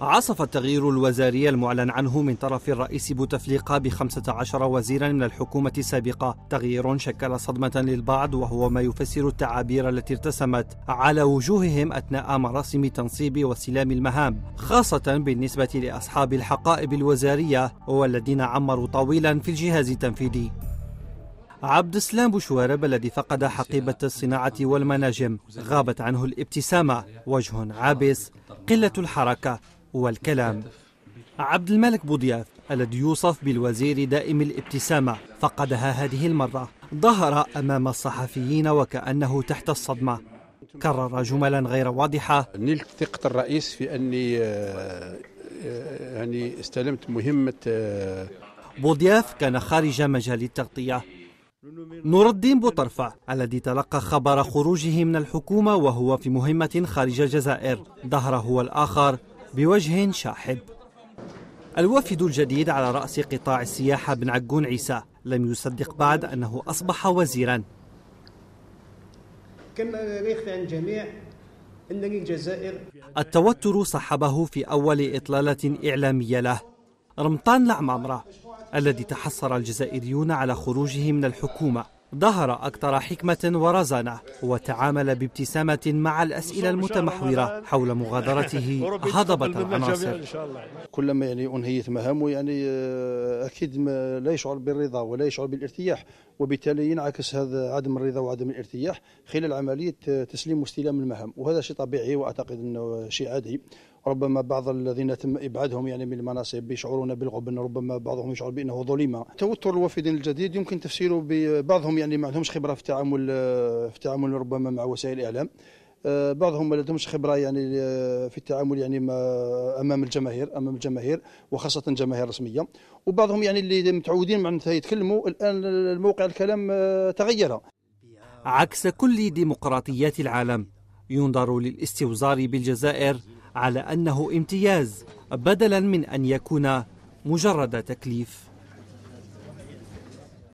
عصف التغيير الوزاري المعلن عنه من طرف الرئيس بوتفليقة ب 15 وزيرا من الحكومة السابقة تغيير شكل صدمة للبعض وهو ما يفسر التعابير التي ارتسمت على وجوههم أثناء مراسم تنصيب واستلام المهام خاصة بالنسبة لأصحاب الحقائب الوزارية والذين عمروا طويلا في الجهاز التنفيذي عبد السلام بوشوارب الذي فقد حقيبة الصناعة والمناجم غابت عنه الابتسامة وجه عابس قلة الحركة والكلام عبد الملك بوضياف الذي يوصف بالوزير دائم الابتسامة فقدها هذه المرة ظهر أمام الصحفيين وكأنه تحت الصدمة كرر جملا غير واضحة نلت ثقة الرئيس في أني آه، آه، يعني استلمت مهمة آه، بوضياف كان خارج مجال التغطية نور الدين بوطرفة الذي تلقى خبر خروجه من الحكومة وهو في مهمة خارج الجزائر ظهر هو الآخر بوجه شاحب الوافد الجديد على رأس قطاع السياحة بن عجون عيسى لم يصدق بعد أنه أصبح وزيرا كما يخفى عن الجميع التوتر صحبه في أول إطلالة إعلامية له رمطان العمامرة الذي تحسر الجزائريون على خروجه من الحكومة ظهر أكثر حكمة ورزانة وتعامل بابتسامة مع الأسئلة المتمحورة حول مغادرته هضبة العناصر كلما يعني أنهيت مهامه يعني آه، أكيد ما لا يشعر بالرضا ولا يشعر بالارتياح وبالتالي ينعكس هذا عدم الرضا وعدم الارتياح خلال عملية آه، تسليم واستلام المهام وهذا شيء طبيعي وأعتقد أنه شيء عادي ربما بعض الذين تم ابعادهم يعني من المناصب يشعرون بالغبن ربما بعضهم يشعر بانه ظلم توتر الوافدين الجديد يمكن تفسيره ببعضهم يعني ما عندهمش خبره في التعامل في التعامل ربما مع وسائل الاعلام آه، بعضهم ما لديهمش خبره يعني آه، في التعامل يعني امام الجماهير امام الجماهير وخاصه الجماهير الرسميه وبعضهم يعني اللي متعودين معناتها يتكلموا الان الموقع الكلام آه، تغير عكس كل ديمقراطيات العالم ينظر للاستوزار بالجزائر على أنه امتياز بدلا من أن يكون مجرد تكليف